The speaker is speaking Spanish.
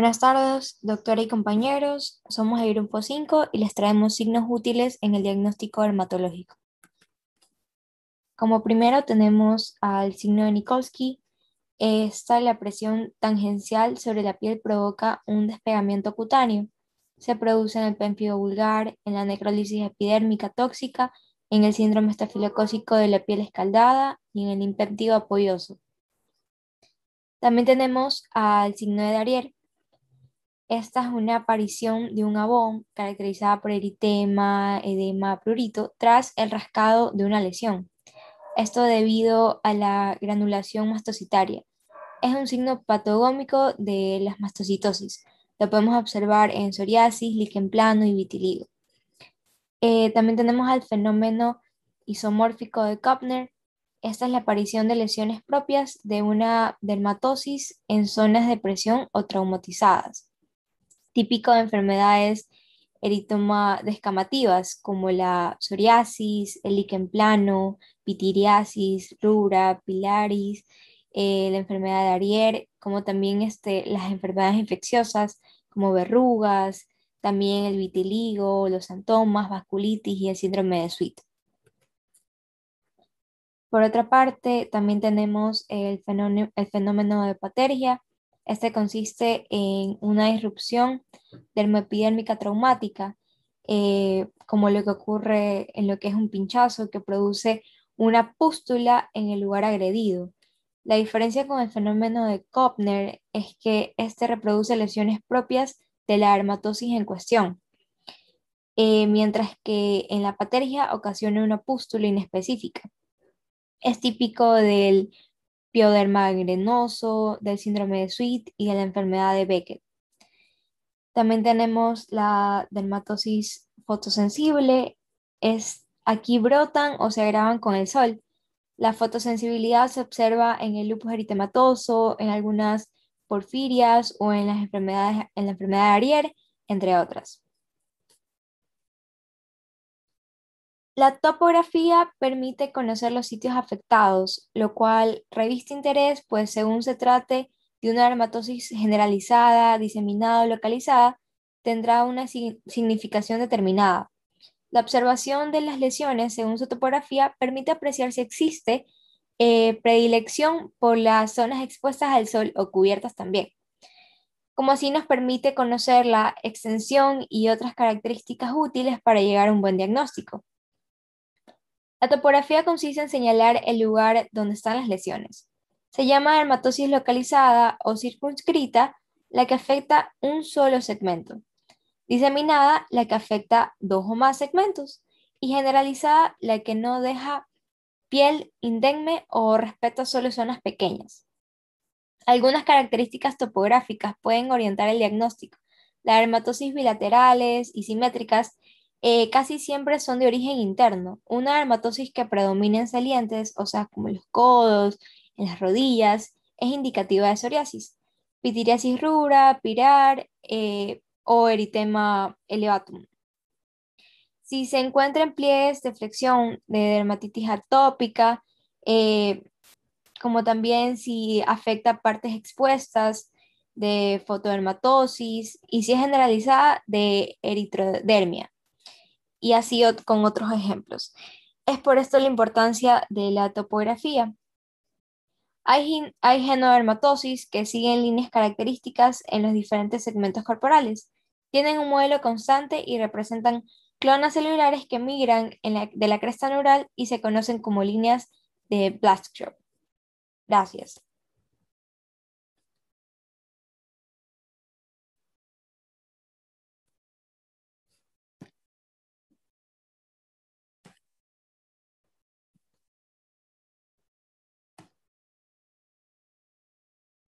Buenas tardes, doctora y compañeros. Somos el grupo 5 y les traemos signos útiles en el diagnóstico dermatológico. Como primero tenemos al signo de Nikolsky. Esta la presión tangencial sobre la piel provoca un despegamiento cutáneo. Se produce en el pénfido vulgar, en la necrólisis epidérmica tóxica, en el síndrome estafilocócico de la piel escaldada y en el impéptido apoyoso. También tenemos al signo de Darier. Esta es una aparición de un abón caracterizada por eritema, edema, prurito, tras el rascado de una lesión. Esto debido a la granulación mastocitaria. Es un signo patogómico de las mastocitosis. Lo podemos observar en psoriasis, liquen plano y vitiligo. Eh, también tenemos el fenómeno isomórfico de Koppner. Esta es la aparición de lesiones propias de una dermatosis en zonas de presión o traumatizadas típico de enfermedades eritoma descamativas como la psoriasis, el liquen plano, pitiriasis, rubra, pilaris, eh, la enfermedad de Arier, como también este, las enfermedades infecciosas como verrugas, también el vitiligo, los antomas, vasculitis y el síndrome de Sweet. Por otra parte, también tenemos el fenómeno, de hepatergia, este consiste en una irrupción dermoepidérmica traumática, eh, como lo que ocurre en lo que es un pinchazo, que produce una pústula en el lugar agredido. La diferencia con el fenómeno de Kopner es que este reproduce lesiones propias de la dermatosis en cuestión, eh, mientras que en la patergia ocasiona una pústula inespecífica. Es típico del pioderma del síndrome de Sweet y de la enfermedad de Beckett. También tenemos la dermatosis fotosensible. Es, aquí brotan o se agravan con el sol. La fotosensibilidad se observa en el lupus eritematoso, en algunas porfirias o en, las enfermedades, en la enfermedad de Arier, entre otras. La topografía permite conocer los sitios afectados, lo cual reviste interés, pues según se trate de una dermatosis generalizada, diseminada o localizada, tendrá una significación determinada. La observación de las lesiones según su topografía permite apreciar si existe eh, predilección por las zonas expuestas al sol o cubiertas también, como así nos permite conocer la extensión y otras características útiles para llegar a un buen diagnóstico. La topografía consiste en señalar el lugar donde están las lesiones. Se llama dermatosis localizada o circunscrita la que afecta un solo segmento, diseminada la que afecta dos o más segmentos y generalizada la que no deja piel indemne o a solo zonas pequeñas. Algunas características topográficas pueden orientar el diagnóstico. Las dermatosis bilaterales y simétricas eh, casi siempre son de origen interno. Una dermatosis que predomina en salientes, o sea, como en los codos, en las rodillas, es indicativa de psoriasis. Pitiriasis rura, pirar eh, o eritema elevatum. Si se encuentra en pliegues de flexión de dermatitis atópica, eh, como también si afecta partes expuestas de fotodermatosis y si es generalizada de eritrodermia y así con otros ejemplos. Es por esto la importancia de la topografía. Hay, hay genodermatosis que siguen líneas características en los diferentes segmentos corporales. Tienen un modelo constante y representan clonas celulares que migran de la cresta neural y se conocen como líneas de Blastrop. Gracias.